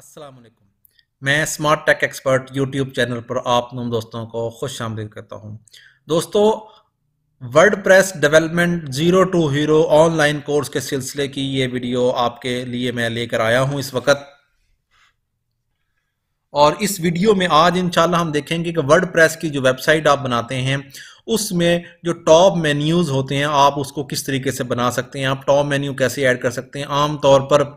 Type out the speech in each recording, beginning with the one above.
असलकुम मैं smart tech expert YouTube channel पर आप नम दोस्तों को खुश आमदीद करता हूँ दोस्तों WordPress development zero to hero online course के सिलसिले की ये वीडियो आपके लिए मैं लेकर आया हूँ इस वक्त और इस वीडियो में आज इंशाल्लाह हम देखेंगे कि वर्ड प्रेस की जो वेबसाइट आप बनाते हैं उसमें जो टॉप मेन्यूज़ होते हैं आप उसको किस तरीके से बना सकते हैं आप टॉप मेन्यू कैसे ऐड कर सकते हैं आमतौर पर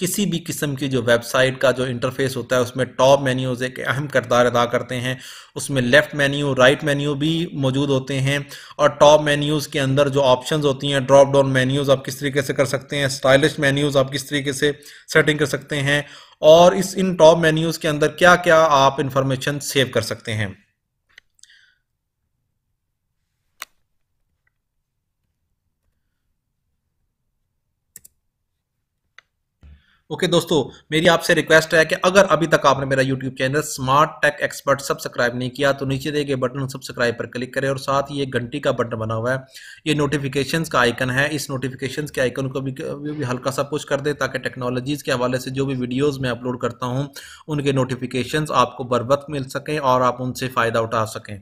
किसी भी किस्म की जो वेबसाइट का जो इंटरफेस होता है उसमें टॉप मेन्यूज़ एक अहम करदार अदा करते हैं उसमें लेफ़्ट मेन्यू राइट मेन्यू भी मौजूद होते हैं और टॉप मेन्यूज़ के अंदर जो ऑप्शन होती हैं ड्रॉप डाउन मेन्यूज़ आप किस तरीके से कर सकते हैं स्टाइलिश मेन्यूज़ आप किस तरीके से सेटिंग कर सकते हैं और इस इन टॉप मेन्यूज़ के अंदर क्या क्या आप इंफॉर्मेशन सेव कर सकते हैं ओके दोस्तों मेरी आपसे रिक्वेस्ट है कि अगर अभी तक आपने मेरा YouTube channel smart tech expert subscribe नहीं किया तो नीचे दिए गए बटन सब्सक्राइब पर क्लिक करें और साथ ही एक घंटी का बटन बना हुआ है ये नोटिफिकेशन का आइकन है इस नोटिफिकेशन के आइकन को भी, भी हल्का सा पुश कर दे ताकि टेक्नोलॉजीज़ के हवाले से जो भी वीडियोज़ मैं अपलोड करता हूँ उनके नोटिफिकेशन आपको बर मिल सकें और आप उनसे फ़ायदा उठा सकें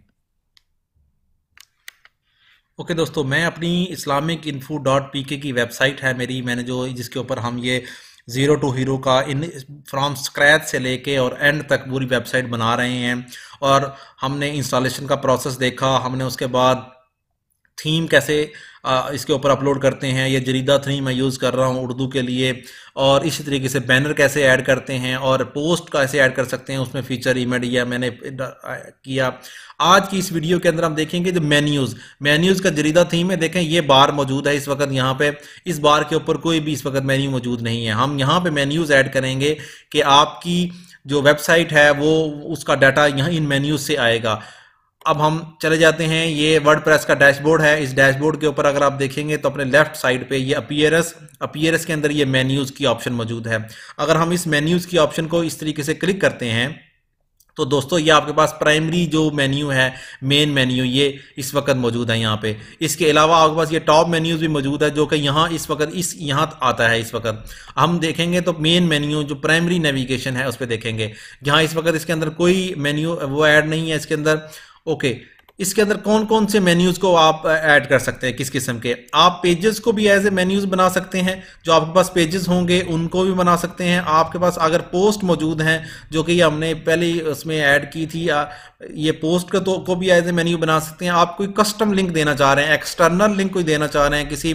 ओके okay, दोस्तों मैं अपनी इस्लामिक इन्फो डॉट पी के की वेबसाइट है मेरी मैंने जो जिसके ऊपर हम ये ज़ीरो टू हीरो का इन फ्रॉम स्क्रैच से लेके और एंड तक पूरी वेबसाइट बना रहे हैं और हमने इंस्टॉलेशन का प्रोसेस देखा हमने उसके बाद थीम कैसे आ, इसके ऊपर अपलोड करते हैं ये जरीदा थीम मैं यूज़ कर रहा हूँ उर्दू के लिए और इसी तरीके से बैनर कैसे ऐड करते हैं और पोस्ट कैसे ऐड कर सकते हैं उसमें फीचर इमेड या मैंने किया आज की इस वीडियो के अंदर हम देखेंगे जो मेन्यूज़ मेन्यूज़ का जरीदा थीम है देखें ये बार मौजूद है इस वक्त यहाँ पे इस बार के ऊपर कोई भी इस वक्त मेन्यू मौजूद नहीं है हम यहाँ पर मेन्यूज़ ऐड करेंगे कि आपकी जो वेबसाइट है वो उसका डाटा यहाँ इन मेन्यूज से आएगा अब हम चले जाते हैं ये वर्ड का डैशबोर्ड है इस डैशबोर्ड के ऊपर अगर आप देखेंगे तो अपने लेफ्ट साइड पे ये अपीयरस अपीयरस के अंदर ये मेन्यूज की ऑप्शन मौजूद है अगर हम इस मेन्यूज की ऑप्शन को इस तरीके से क्लिक करते हैं तो दोस्तों ये आपके पास प्राइमरी जो मेन्यू है मेन मेन्यू ये इस वक्त मौजूद है यहाँ पे इसके अलावा आपके पास ये टॉप मेन्यूज भी मौजूद है जो कि यहाँ इस वक्त इस यहाँ आता है इस वक्त हम देखेंगे तो मेन मेन्यू जो प्राइमरी नेविगेशन है उस पर देखेंगे यहाँ इस वक्त इसके अंदर कोई मेन्यू वो ऐड नहीं है इसके अंदर ओके इसके अंदर कौन कौन से मेन्यूज को आप ऐड कर सकते हैं किस किस्म के आप पेजेस को भी एज ए मेन्यूज बना सकते हैं जो आपके पास पेजेस होंगे उनको भी बना सकते हैं आपके पास अगर पोस्ट मौजूद हैं जो कि हमने पहले उसमें ऐड की थी ये पोस्ट का तो को भी एज ए मेन्यू बना सकते हैं आप कोई कस्टम लिंक देना चाह रहे हैं एक्सटर्नल लिंक कोई देना चाह रहे हैं किसी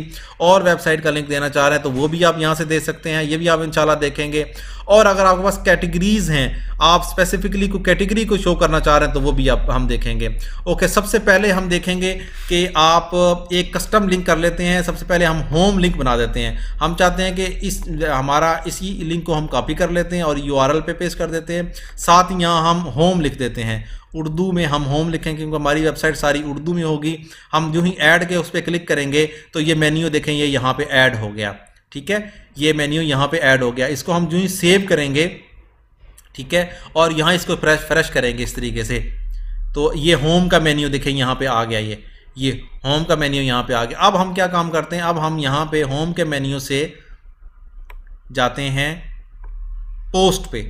और वेबसाइट का लिंक देना चाह रहे हैं तो वो भी आप यहाँ से दे सकते हैं ये भी आप इनशाला देखेंगे और अगर आपके पास कैटेगरीज हैं आप स्पेसिफिकली को कैटेगरी को शो करना चाह रहे हैं तो वो भी आप हम देखेंगे ओके सबसे पहले हम देखेंगे कि आप एक कस्टम लिंक कर लेते हैं सबसे पहले हम होम लिंक बना देते हैं हम चाहते हैं कि इस हमारा इसी लिंक को हम कॉपी कर लेते हैं और यू पे पेश कर देते हैं साथ ही यहाँ हम होम लिख देते हैं उर्दू में हम होम लिखेंगे क्योंकि हमारी वेबसाइट सारी उर्दू में होगी हम जो ही ऐड के उस पर क्लिक करेंगे तो ये मेन्यू देखेंगे ये यहाँ पे ऐड हो गया ठीक है ये मेन्यू यहाँ पे ऐड हो गया इसको हम जो ही सेव करेंगे ठीक है और यहाँ इसको फ्रेश फ्रेश करेंगे इस तरीके से तो ये होम का मेन्यू देखें यहाँ पे आ गया ये ये होम का मेन्यू यहाँ पे आ गया अब हम क्या काम करते हैं अब हम यहाँ पे होम के मेन्यू से जाते हैं पोस्ट पे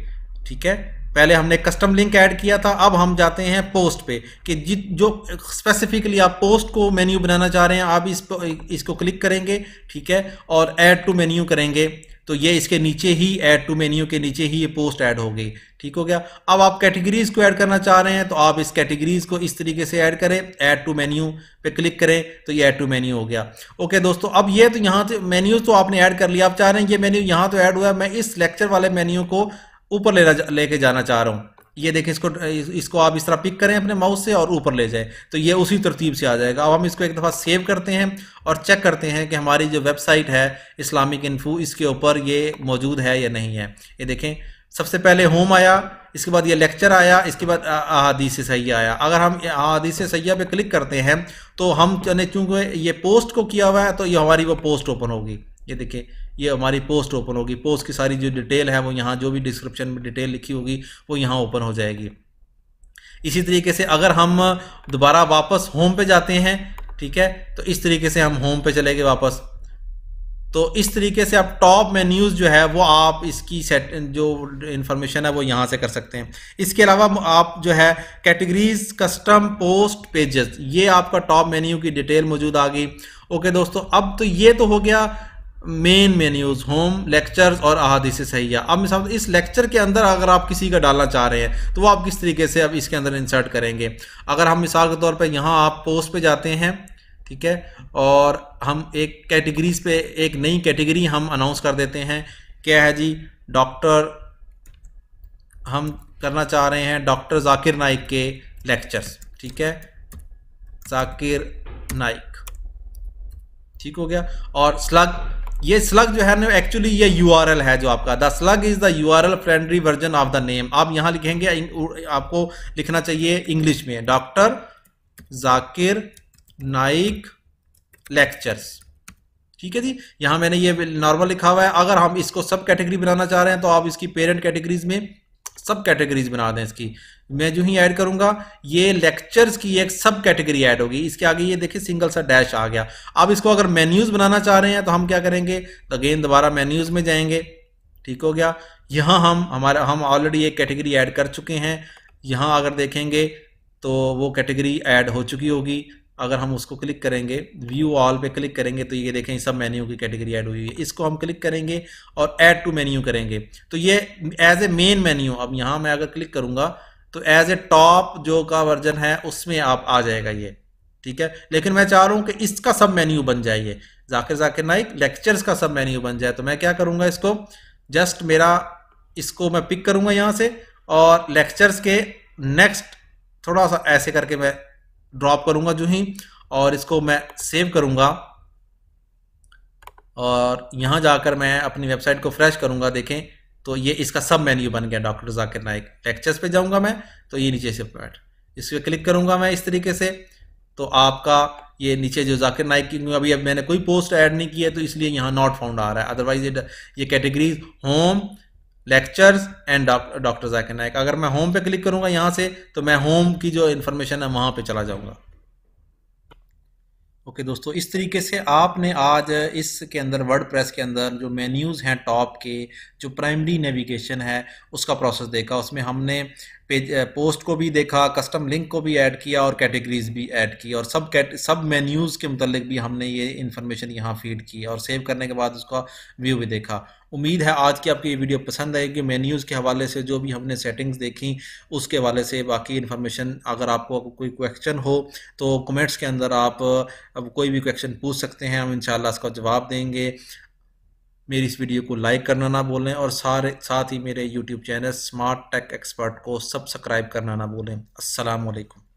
ठीक है पहले हमने कस्टम लिंक ऐड किया था अब हम जाते हैं पोस्ट पे कि जो स्पेसिफिकली आप पोस्ट को मेन्यू बनाना चाह रहे हैं आप इस इसको क्लिक करेंगे ठीक है और ऐड टू मेन्यू करेंगे तो ये इसके नीचे ही ऐड टू मेन्यू के नीचे ही ये पोस्ट ऐड हो गई ठीक हो गया अब आप कैटेगरीज को ऐड करना चाह रहे हैं तो आप इस कैटेगरीज को इस तरीके से ऐड करें ऐड टू मेन्यू पे क्लिक करें तो ये ऐड टू मेन्यू हो गया ओके दोस्तों अब ये तो यहाँ से मेन्यूज तो आपने ऐड कर लिया आप चाह रहे हैं ये मेन्यू यहाँ तो ऐड हुआ है मैं इस लेक्चर वाले मेन्यू को ऊपर लेना लेके जाना चाह रहा हूँ ये देखें इसको इसको आप इस तरह पिक करें अपने माउस से और ऊपर ले जाए तो ये उसी तरतीब से आ जाएगा अब हम इसको एक दफ़ा सेव करते हैं और चेक करते हैं कि हमारी जो वेबसाइट है इस्लामिक इन्फू इसके ऊपर ये मौजूद है या नहीं है ये देखें सबसे पहले होम आया इसके बाद ये लेक्चर आया इसके बाद से सैया आया अगर हम से सैया पे क्लिक करते हैं तो हम चूँकि ये पोस्ट को किया हुआ है तो ये हमारी वो पोस्ट ओपन होगी ये देखें ये हमारी पोस्ट ओपन होगी पोस्ट की सारी जो डिटेल है वो यहाँ जो भी डिस्क्रिप्शन में डिटेल लिखी होगी वो यहाँ ओपन हो जाएगी इसी तरीके से अगर हम दोबारा वापस होम पे जाते हैं ठीक है तो इस तरीके से हम होम पे चले गए वापस तो इस तरीके से आप टॉप मेन्यूज़ जो है वो आप इसकी सेट जो इन्फॉर्मेशन है वो यहाँ से कर सकते हैं इसके अलावा आप जो है कैटेगरीज कस्टम पोस्ट पेजेस ये आपका टॉप मेन्यू की डिटेल मौजूद आ गई ओके दोस्तों अब तो ये तो हो गया मेन मेन्यूज़ होम लेक्चर्स और सही है अब मिसाल इस लेक्चर के अंदर अगर आप किसी का डालना चाह रहे हैं तो वो आप किस तरीके से अब इसके अंदर इंसर्ट करेंगे अगर हम मिसाल के तौर पर यहाँ आप पोस्ट पे जाते हैं ठीक है और हम एक कैटेगरीज पे एक नई कैटेगरी हम अनाउंस कर देते हैं क्या है जी डॉक्टर हम करना चाह रहे हैं डॉक्टर जाकिर नाइक के लेक्चर्स ठीक है जाकिर नाइक ठीक हो गया और स्लग ये स्लग जो है ना एक्चुअली ये यू है जो आपका the slug is the U friendly version of the name आप यहां लिखेंगे आपको लिखना चाहिए इंग्लिश में डॉक्टर जाकिर नाइक लेक्चर्स ठीक है जी यहां मैंने ये नॉर्मल लिखा हुआ है अगर हम इसको सब कैटेगरी बनाना चाह रहे हैं तो आप इसकी पेरेंट कैटेगरीज में सब कैटेगरीज बना दें इसकी मैं जो ही ऐड करूंगा ये लेक्चर्स की एक सब कैटेगरी ऐड होगी इसके आगे ये देखिए सिंगल सा डैश आ गया अब इसको अगर मेन्यूज बनाना चाह रहे हैं तो हम क्या करेंगे अगेन दोबारा मेन्यूज में जाएंगे ठीक हो गया यहाँ हम हमारा हम ऑलरेडी एक कैटेगरी ऐड कर चुके हैं यहाँ अगर देखेंगे तो वो कैटेगरी ऐड हो चुकी होगी अगर हम उसको क्लिक करेंगे व्यू ऑल पे क्लिक करेंगे तो ये देखें सब मेन्यू की कैटेगरी ऐड हुई है इसको हम क्लिक करेंगे और ऐड टू मेन्यू करेंगे तो ये एज ए मेन मेन्यू अब यहाँ मैं अगर क्लिक करूँगा तो एज ए टॉप जो का वर्जन है उसमें आप आ जाएगा ये ठीक है लेकिन मैं चाह रहा हूं कि इसका सब मेन्यू बन ये जाकिर जाकिर नाइक लेक्चर्स का सब मेन्यू बन जाए तो मैं क्या करूंगा इसको जस्ट मेरा इसको मैं पिक करूंगा यहां से और लेक्चर्स के नेक्स्ट थोड़ा सा ऐसे करके मैं ड्रॉप करूंगा जो ही और इसको मैं सेव करूंगा और यहां जाकर मैं अपनी वेबसाइट को फ्रेश करूंगा देखें तो ये इसका सब मेन्यू बन गया डॉक्टर जाकिर नायक लेक्चर्स पे जाऊंगा मैं तो ये नीचे से पैट इस पर क्लिक करूंगा मैं इस तरीके से तो आपका ये नीचे जो जाकिर नायक की अभी अब मैंने कोई पोस्ट ऐड नहीं की है तो इसलिए यहाँ नॉट फाउंड आ रहा है अदरवाइज ये ये categories home lectures and doctor Zakir Naik अगर मैं होम पे क्लिक करूँगा यहाँ से तो मैं होम की जो इन्फॉर्मेशन है वहाँ पर चला जाऊँगा ओके दोस्तों इस तरीके से आपने आज इसके अंदर वर्ड प्रेस के अंदर जो मेन्यूज़ हैं टॉप के जो प्राइमरी नेविगेशन है उसका प्रोसेस देखा उसमें हमने पेज पोस्ट को भी देखा कस्टम लिंक को भी ऐड किया और कैटेगरीज भी ऐड की और सब कैट सब मेन्यूज़ के मतलब भी हमने ये इन्फॉर्मेशन यहाँ फीड की और सेव करने के बाद उसका व्यू भी देखा उम्मीद है आज की आपकी ये वीडियो पसंद आएगी मेन्यूज़ के हवाले से जो भी हमने सेटिंग्स देखी उसके हवाले से बाकी इन्फॉर्मेशन अगर आपको कोई क्वेश्चन हो तो कमेंट्स के अंदर आप कोई भी क्वेश्चन पूछ सकते हैं हम इनशाला इसका जवाब देंगे मेरी इस वीडियो को लाइक करना ना भूलें और सारे साथ ही मेरे YouTube channel smart tech expert को सब्सक्राइब करना ना भूलें असलकम